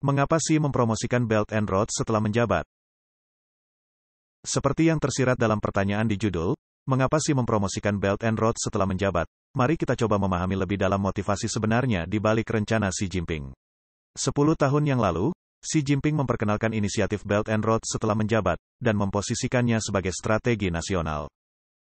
Mengapa sih mempromosikan Belt and Road setelah menjabat? Seperti yang tersirat dalam pertanyaan di judul, mengapa sih mempromosikan Belt and Road setelah menjabat? Mari kita coba memahami lebih dalam motivasi sebenarnya di balik rencana Xi Jinping. Sepuluh tahun yang lalu, Xi Jinping memperkenalkan inisiatif Belt and Road setelah menjabat, dan memposisikannya sebagai strategi nasional.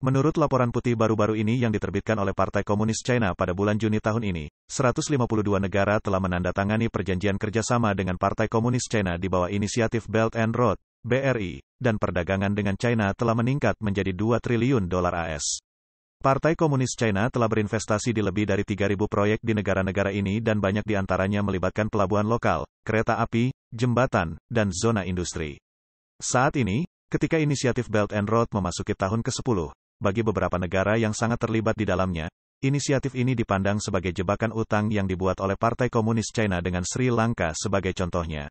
Menurut laporan putih baru-baru ini yang diterbitkan oleh Partai Komunis China pada bulan Juni tahun ini, 152 negara telah menandatangani perjanjian kerjasama dengan Partai Komunis China di bawah inisiatif Belt and Road, BRI, dan perdagangan dengan China telah meningkat menjadi 2 triliun dolar AS. Partai Komunis China telah berinvestasi di lebih dari 3.000 proyek di negara-negara ini dan banyak di antaranya melibatkan pelabuhan lokal, kereta api, jembatan, dan zona industri. Saat ini, Ketika inisiatif Belt and Road memasuki tahun ke-10, bagi beberapa negara yang sangat terlibat di dalamnya, inisiatif ini dipandang sebagai jebakan utang yang dibuat oleh Partai Komunis China dengan Sri Lanka sebagai contohnya.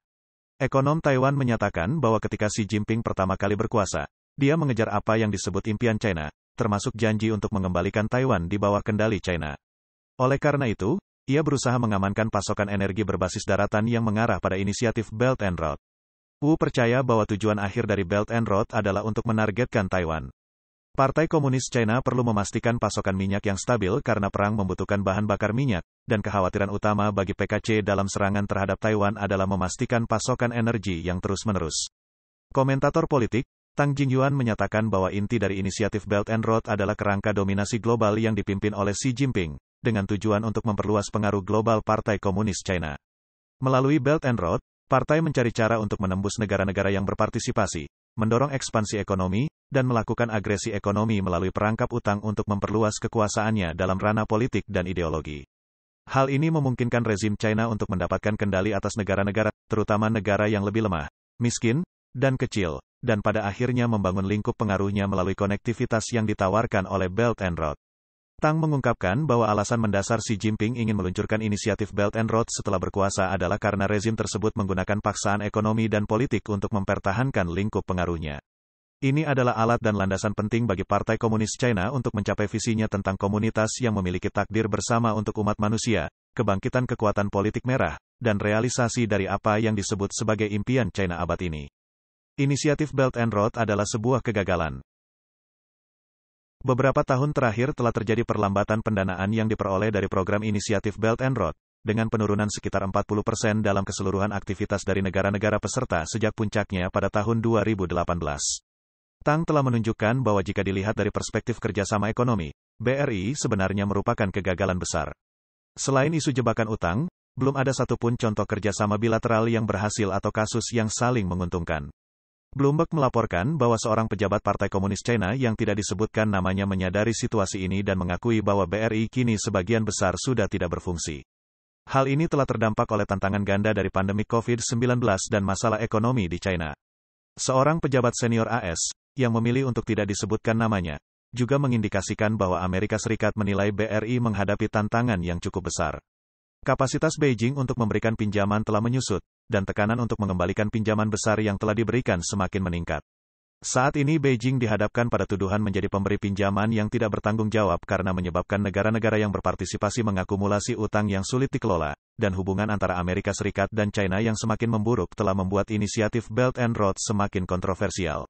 Ekonom Taiwan menyatakan bahwa ketika Xi Jinping pertama kali berkuasa, dia mengejar apa yang disebut impian China, termasuk janji untuk mengembalikan Taiwan di bawah kendali China. Oleh karena itu, ia berusaha mengamankan pasokan energi berbasis daratan yang mengarah pada inisiatif Belt and Road. Wu percaya bahwa tujuan akhir dari Belt and Road adalah untuk menargetkan Taiwan. Partai Komunis China perlu memastikan pasokan minyak yang stabil karena perang membutuhkan bahan bakar minyak, dan kekhawatiran utama bagi PKC dalam serangan terhadap Taiwan adalah memastikan pasokan energi yang terus-menerus. Komentator politik, Tang Jingyuan menyatakan bahwa inti dari inisiatif Belt and Road adalah kerangka dominasi global yang dipimpin oleh Xi Jinping, dengan tujuan untuk memperluas pengaruh global Partai Komunis China. Melalui Belt and Road, partai mencari cara untuk menembus negara-negara yang berpartisipasi, mendorong ekspansi ekonomi, dan melakukan agresi ekonomi melalui perangkap utang untuk memperluas kekuasaannya dalam ranah politik dan ideologi. Hal ini memungkinkan rezim China untuk mendapatkan kendali atas negara-negara, terutama negara yang lebih lemah, miskin, dan kecil, dan pada akhirnya membangun lingkup pengaruhnya melalui konektivitas yang ditawarkan oleh Belt and Road. Tang mengungkapkan bahwa alasan mendasar Xi Jinping ingin meluncurkan inisiatif Belt and Road setelah berkuasa adalah karena rezim tersebut menggunakan paksaan ekonomi dan politik untuk mempertahankan lingkup pengaruhnya. Ini adalah alat dan landasan penting bagi Partai Komunis China untuk mencapai visinya tentang komunitas yang memiliki takdir bersama untuk umat manusia, kebangkitan kekuatan politik merah, dan realisasi dari apa yang disebut sebagai impian China abad ini. Inisiatif Belt and Road adalah sebuah kegagalan, Beberapa tahun terakhir telah terjadi perlambatan pendanaan yang diperoleh dari program inisiatif Belt and Road, dengan penurunan sekitar 40 persen dalam keseluruhan aktivitas dari negara-negara peserta sejak puncaknya pada tahun 2018. Tang telah menunjukkan bahwa jika dilihat dari perspektif kerjasama ekonomi, BRI sebenarnya merupakan kegagalan besar. Selain isu jebakan utang, belum ada satupun contoh kerjasama bilateral yang berhasil atau kasus yang saling menguntungkan. Bloomberg melaporkan bahwa seorang pejabat Partai Komunis China yang tidak disebutkan namanya menyadari situasi ini dan mengakui bahwa BRI kini sebagian besar sudah tidak berfungsi. Hal ini telah terdampak oleh tantangan ganda dari pandemi COVID-19 dan masalah ekonomi di China. Seorang pejabat senior AS, yang memilih untuk tidak disebutkan namanya, juga mengindikasikan bahwa Amerika Serikat menilai BRI menghadapi tantangan yang cukup besar. Kapasitas Beijing untuk memberikan pinjaman telah menyusut, dan tekanan untuk mengembalikan pinjaman besar yang telah diberikan semakin meningkat. Saat ini Beijing dihadapkan pada tuduhan menjadi pemberi pinjaman yang tidak bertanggung jawab karena menyebabkan negara-negara yang berpartisipasi mengakumulasi utang yang sulit dikelola, dan hubungan antara Amerika Serikat dan China yang semakin memburuk telah membuat inisiatif Belt and Road semakin kontroversial.